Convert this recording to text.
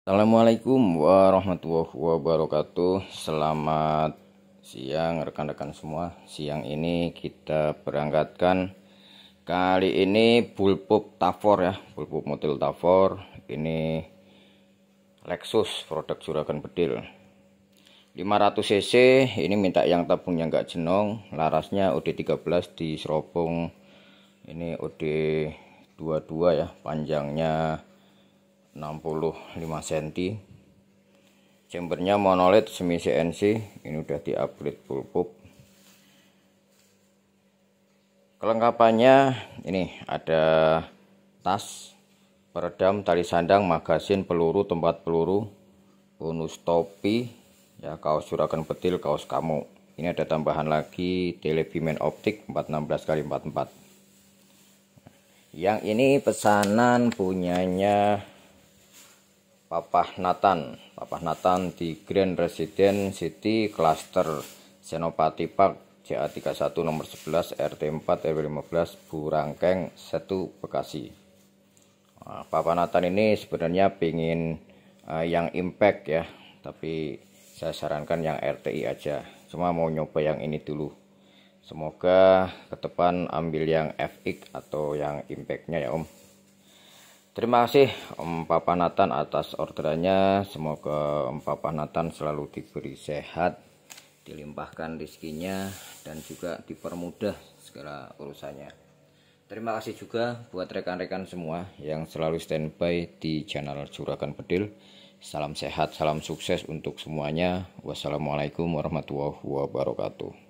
Assalamualaikum warahmatullahi wabarakatuh Selamat siang rekan-rekan semua Siang ini kita berangkatkan Kali ini bulbub Tafor ya Bulbub motil Tafor Ini Lexus produk juragan bedil 500cc ini minta yang tabungnya nggak jenong Larasnya OD13 di seropong Ini OD22 ya Panjangnya 65 cm chambernya monolith semi CNC ini udah di upgrade pulpup kelengkapannya ini ada tas peredam tali sandang magasin peluru tempat peluru bonus topi ya kaos juragan petil kaos kamu ini ada tambahan lagi televimen optik 416 x 44 yang ini pesanan punyanya Papah Nathan. Papah Nathan di Grand Resident City Cluster Senopati Park JA31 nomor 11 RT4 RW15 Burangkeng 1 Bekasi. Nah, Papa Nathan ini sebenarnya pingin uh, yang impact ya, tapi saya sarankan yang RTI aja. Cuma mau nyoba yang ini dulu. Semoga ke depan ambil yang FX atau yang impactnya ya Om. Terima kasih Om Papa Nathan atas orderannya. Semoga Om Papa Nathan selalu diberi sehat, dilimpahkan rezekinya dan juga dipermudah segala urusannya. Terima kasih juga buat rekan-rekan semua yang selalu standby di channel Juragan Bedil. Salam sehat, salam sukses untuk semuanya. Wassalamualaikum warahmatullahi wabarakatuh.